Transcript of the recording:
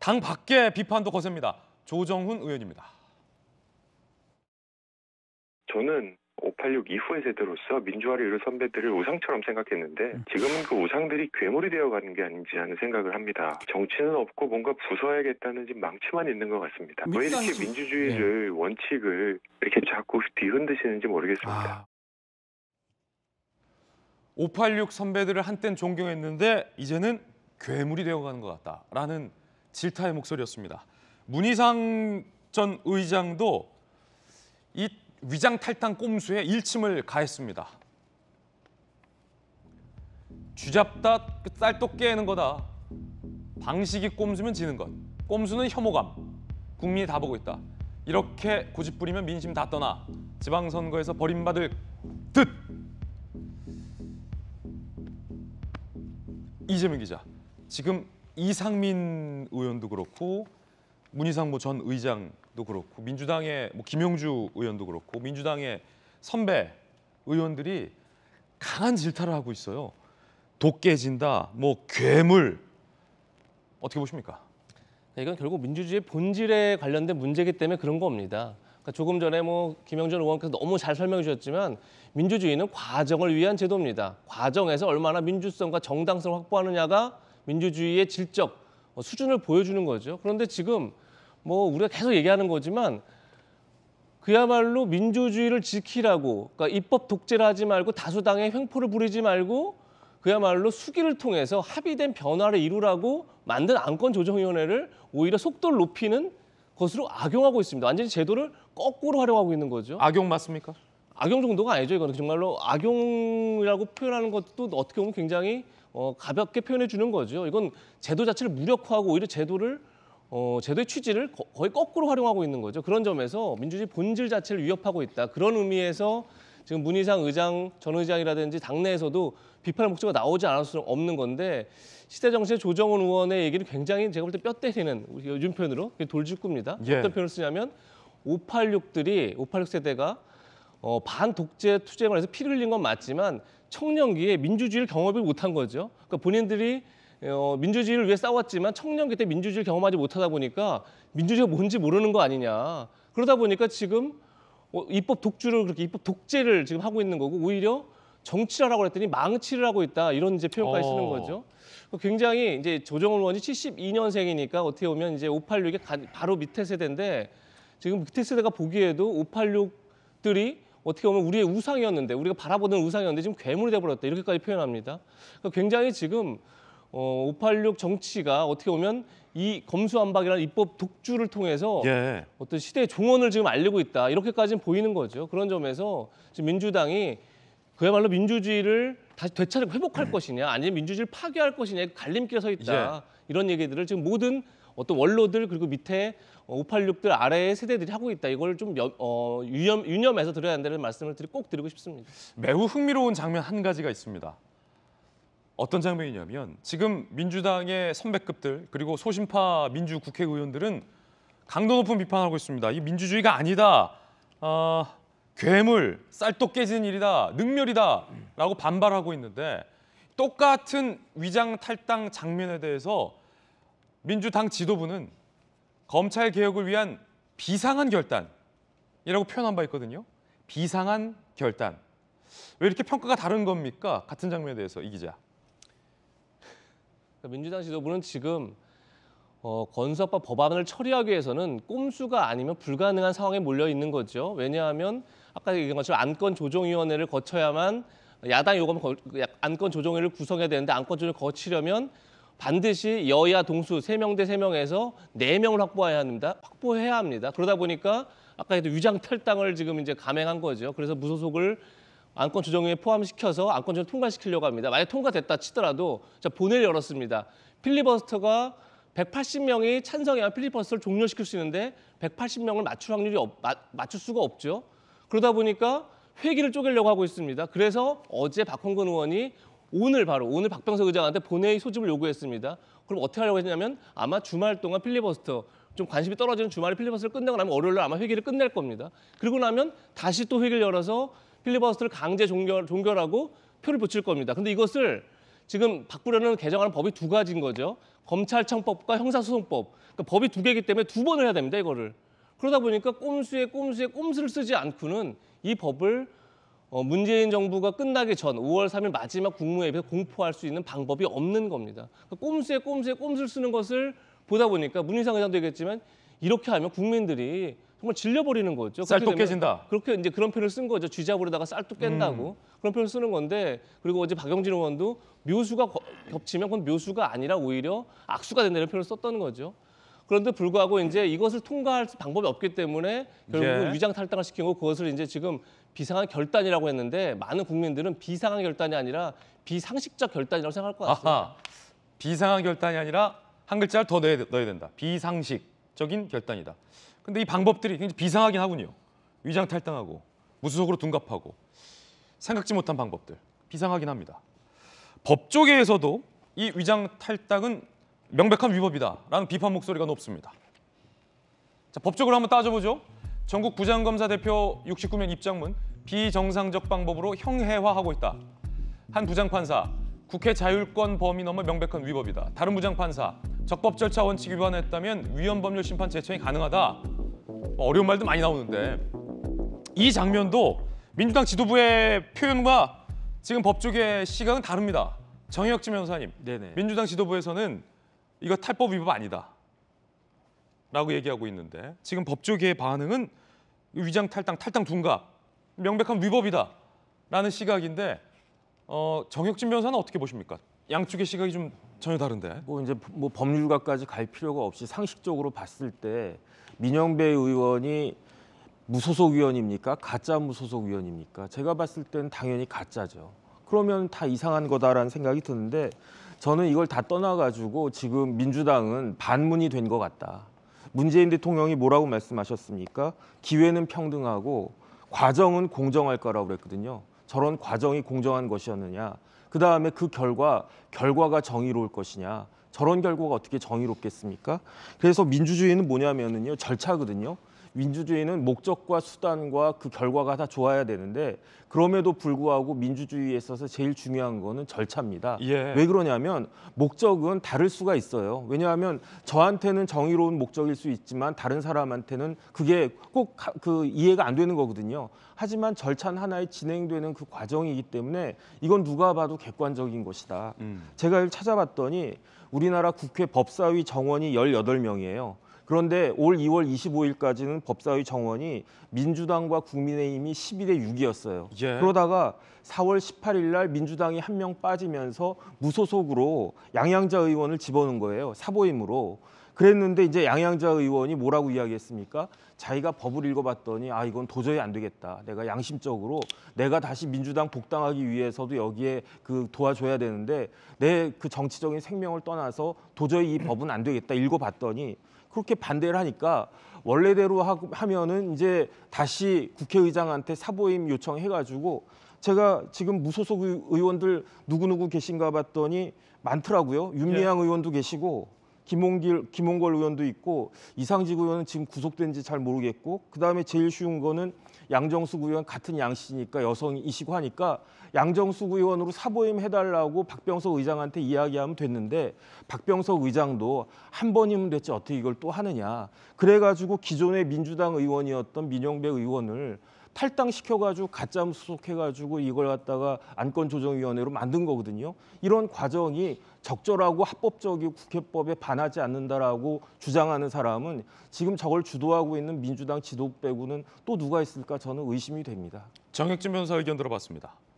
당 밖의 비판도 거셉니다. 조정훈 의원입니다. 저는 586 이후의 세대로서 민주화를 이룰 선배들을 우상처럼 생각했는데 음. 지금은 그 우상들이 괴물이 되어가는 게 아닌지 하는 생각을 합니다. 정치는 없고 뭔가 부숴야겠다는 지금 망치만 있는 것 같습니다. 왜 이렇게 민주주의를 네. 원칙을 이렇게 자꾸 뒤흔드시는지 모르겠습니다. 아. 586 선배들을 한땐 존경했는데 이제는 괴물이 되어가는 것 같다라는 질타의 목소리였습니다. 문희상 전 의장도 이 위장 탈당 꼼수에 일침을 가했습니다. 쥐잡다 쌀떡 깨는 거다. 방식이 꼼수면 지는 것. 꼼수는 혐오감. 국민이 다 보고 있다. 이렇게 고집 부리면 민심 다 떠나. 지방선거에서 버림받을 듯. 이재명 기자, 지금 이상민 의원도 그렇고 문희상 전 의장도 그렇고 민주당의 뭐 김용주 의원도 그렇고 민주당의 선배 의원들이 강한 질타를 하고 있어요. 독깨진다뭐 괴물 어떻게 보십니까? 네, 이건 결국 민주주의 본질에 관련된 문제이기 때문에 그런 겁니다. 그러니까 조금 전에 뭐 김영준 의원께서 너무 잘 설명해 주셨지만 민주주의는 과정을 위한 제도입니다. 과정에서 얼마나 민주성과 정당성을 확보하느냐가 민주주의의 질적 어, 수준을 보여주는 거죠. 그런데 지금 뭐 우리가 계속 얘기하는 거지만 그야말로 민주주의를 지키라고 그러니까 입법 독재를 하지 말고 다수당의 횡포를 부리지 말고 그야말로 수기를 통해서 합의된 변화를 이루라고 만든 안건조정위원회를 오히려 속도를 높이는 것으로 악용하고 있습니다. 완전히 제도를 거꾸로 활용하고 있는 거죠. 악용 맞습니까? 악용 정도가 아니죠. 이거는 정말로 악용이라고 표현하는 것도 어떻게 보면 굉장히 어, 가볍게 표현해 주는 거죠. 이건 제도 자체를 무력화하고 오히려 제도를 어, 제도의 취지를 거, 거의 거꾸로 활용하고 있는 거죠. 그런 점에서 민주주의 본질 자체를 위협하고 있다. 그런 의미에서 지금 문희상 의장, 전 의장이라든지 당내에서도 비판의 목소리가 나오지 않을 수 없는 건데 시대 정신의 조정원 의원의 얘기를 굉장히 제가 볼 때 뼈 때리는 요즘 표현으로 돌직구입니다. 예. 어떤 표현을 쓰냐면 586들이 586 세대가 어, 반독재 투쟁을 해서 피를 흘린 건 맞지만 청년기에 민주주의를 경험을 못한 거죠. 그러니까 본인들이 어, 민주주의를 위해 싸웠지만 청년기 때 민주주의를 경험하지 못하다 보니까 민주주의가 뭔지 모르는 거 아니냐. 그러다 보니까 지금 어, 입법 독주를 그렇게 입법 독재를 지금 하고 있는 거고 오히려 정치 하라고 그랬더니 망치를 하고 있다 이런 이제 표현까지 쓰는 어. 거죠. 그 굉장히 이제 조정원 의원이 72년생이니까 어떻게 보면 이제 586의 바로 밑에 세대인데 지금 밑에 세대가 보기에도 586들이 어떻게 보면 우리의 우상이었는데 우리가 바라보던 우상이었는데 지금 괴물이 돼버렸다 이렇게까지 표현합니다. 그러니까 굉장히 지금 어, 586 정치가 어떻게 보면 이 검수안박이라는 입법 독주를 통해서 예. 어떤 시대의 종언을 지금 알리고 있다 이렇게까지는 보이는 거죠. 그런 점에서 지금 민주당이 그야말로 민주주의를 다시 되찾아 회복할 음. 것이냐 아니면 민주주의를 파괴할 것이냐 갈림길에 서 있다 예. 이런 얘기들을 지금 모든 어떤 원로들 그리고 밑에 586들 어, 아래의 세대들이 하고 있다. 이걸 좀 여, 어, 유념, 유념해서 들어야 한다는 말씀을 드리, 꼭 드리고 싶습니다. 매우 흥미로운 장면 한 가지가 있습니다. 어떤 장면이냐면 지금 민주당의 선배급들 그리고 소심파 민주 국회의원들은 강도 높은 비판하고 있습니다. 이 민주주의가 아니다. 어, 괴물, 쌀떡 깨지는 일이다. 능멸이다. 라고 반발하고 있는데 똑같은 위장 탈당 장면에 대해서 민주당 지도부는 검찰 개혁을 위한 비상한 결단이라고 표현한 바 있거든요. 비상한 결단. 왜 이렇게 평가가 다른 겁니까? 같은 장면에 대해서 이 기자. 그러니까 민주당 지도부는 지금 어, 건수법 법안을 처리하기 위해서는 꼼수가 아니면 불가능한 상황에 몰려 있는 거죠. 왜냐하면 아까 얘기한 것처럼 안건 조정위원회를 거쳐야만 야당 요건 안건 조정위를 구성해야 되는데 안건 조정을 거치려면 반드시 여야 동수 세 명 대 세명에서네명을 확보해야 합니다. 확보해야 합니다. 그러다 보니까 아까 해도 위장 탈당을 지금 이제 감행한 거죠. 그래서 무소속을 안건 조정에 포함시켜서 안건 조 통과시키려고 합니다. 만약 통과됐다 치더라도 자 본회를 열었습니다. 필리버스터가 180명이 찬성해야 필리버스터를 종료시킬 수 있는데 180명을 맞출 확률이 없, 마, 맞출 수가 없죠. 그러다 보니까 회기를 쪼개려고 하고 있습니다. 그래서 어제 박홍근 의원이 오늘 바로 오늘 박병석 의장한테 본회의 소집을 요구했습니다. 그럼 어떻게 하려고 했냐면 아마 주말 동안 필리버스터 좀 관심이 떨어지는 주말에 필리버스터를 끝내고 나면 월요일 날 아마 회기를 끝낼 겁니다. 그리고 나면 다시 또 회기를 열어서 필리버스터를 강제 종결, 종결하고 표를 붙일 겁니다. 근데 이것을 지금 바꾸려는 개정하는 법이 두 가지인 거죠. 검찰청법과 형사소송법. 그러니까 법이 두 개이기 때문에 두 번을 해야 됩니다, 이거를. 그러다 보니까 꼼수에 꼼수에 꼼수를 쓰지 않고는 이 법을 어, 문재인 정부가 끝나기 전 5월 3일 마지막 국무회의에서 공포할 수 있는 방법이 없는 겁니다. 그 꼼수에 꼼수에 꼼수를 쓰는 것을 보다 보니까 문희상 회장도 얘기했지만 이렇게 하면 국민들이 정말 질려버리는 거죠. 쌀도 깨진다. 그렇게 이제 그런 표현을 쓴 거죠. 쥐잡으려다가 쌀도 깬다고 음. 그런 표현을 쓰는 건데 그리고 어제 박영진 의원도 묘수가 겹치면 그건 묘수가 아니라 오히려 악수가 된다는 표현을 썼던 거죠. 그런데 불구하고 이제 이것을 통과할 방법이 없기 때문에 결국 예. 위장 탈당을 시킨 거 그것을 이제 지금 비상한 결단이라고 했는데 많은 국민들은 비상한 결단이 아니라 비상식적 결단이라고 생각할 것 같습니다. 아하, 비상한 결단이 아니라 한 글자를 더 넣어야, 넣어야 된다. 비상식적인 결단이다. 근데 이 방법들이 굉장히 비상하긴 하군요. 위장 탈당하고 무소속으로 둔갑하고 생각지 못한 방법들 비상하긴 합니다. 법조계에서도 이 위장 탈당은 명백한 위법이다라는 비판 목소리가 높습니다. 자, 법적으로 한번 따져보죠. 전국 부장검사 대표 69명 입장문 비정상적 방법으로 형해화하고 있다. 한 부장판사 국회 자율권 범위 넘어 명백한 위법이다. 다른 부장판사 적법 절차 원칙 위반했다면 위헌 법률 심판 제청이 가능하다. 뭐 어려운 말도 많이 나오는데 이 장면도 민주당 지도부의 표현과 지금 법조계 시각은 다릅니다. 정혁진 변호사님, 네네. 민주당 지도부에서는 이거 탈법 위법 아니다. 라고 얘기하고 있는데 지금 법조계의 반응은 위장 탈당, 탈당 둔갑, 명백한 위법이다라는 시각인데 어, 정혁진 변호사는 어떻게 보십니까? 양쪽의 시각이 좀 전혀 다른데. 뭐 이제 뭐 법률가까지 갈 필요가 없이 상식적으로 봤을 때 민영배 의원이 무소속 의원입니까 가짜 무소속 의원입니까 제가 봤을 땐 당연히 가짜죠. 그러면 다 이상한 거다라는 생각이 드는데 저는 이걸 다 떠나가지고 지금 민주당은 반문이 된 것 같다. 문재인 대통령이 뭐라고 말씀하셨습니까? 기회는 평등하고 과정은 공정할 거라고 그랬거든요. 저런 과정이 공정한 것이었느냐. 그 다음에 그 결과, 결과가 정의로울 것이냐. 저런 결과가 어떻게 정의롭겠습니까? 그래서 민주주의는 뭐냐면은요, 절차거든요. 민주주의는 목적과 수단과 그 결과가 다 좋아야 되는데 그럼에도 불구하고 민주주의에 있어서 제일 중요한 거는 절차입니다. 예. 왜 그러냐면 목적은 다를 수가 있어요. 왜냐하면 저한테는 정의로운 목적일 수 있지만 다른 사람한테는 그게 꼭 그 이해가 안 되는 거거든요. 하지만 절차는 하나의 진행되는 그 과정이기 때문에 이건 누가 봐도 객관적인 것이다. 음. 제가 찾아봤더니 우리나라 국회 법사위 정원이 열여덟 명이에요 그런데 올 2월 25일까지는 법사위 정원이 민주당과 국민의힘이 11대 6이었어요. 예. 그러다가 4월 18일 날 민주당이 한 명 빠지면서 무소속으로 양양자 의원을 집어넣은 거예요. 사보임으로. 그랬는데 이제 양양자 의원이 뭐라고 이야기했습니까? 자기가 법을 읽어봤더니 아 이건 도저히 안 되겠다. 내가 양심적으로 내가 다시 민주당 복당하기 위해서도 여기에 그 도와줘야 되는데 내 그 정치적인 생명을 떠나서 도저히 이 법은 안 되겠다. 읽어봤더니 그렇게 반대를 하니까 원래대로 하, 면은 이제 다시 국회의장한테 사보임 요청해가지고 제가 지금 무소속 의원들 누구누구 계신가 봤더니 많더라고요. 윤미향 예. 의원도 계시고 김홍길, 김홍걸 의원도 있고 이상직 의원은 지금 구속된 지 잘 모르겠고 그다음에 제일 쉬운 거는 양정수 의원 같은 양씨니까 여성이시고 하니까 양정수 의원으로 사보임 해달라고 박병석 의장한테 이야기하면 됐는데 박병석 의장도 한 번이면 됐지 어떻게 이걸 또 하느냐 그래가지고 기존의 민주당 의원이었던 민영배 의원을 탈당시켜가지고 가짜암수 속해가지고 이걸 갖다가 안건조정위원회로 만든 거거든요. 이런 과정이 적절하고 합법적이고 국회법에 반하지 않는다라고 주장하는 사람은 지금 저걸 주도하고 있는 민주당 지도부 빼고는 또 누가 있을까 저는 의심이 됩니다. 정혁진 변호사 의견 들어봤습니다.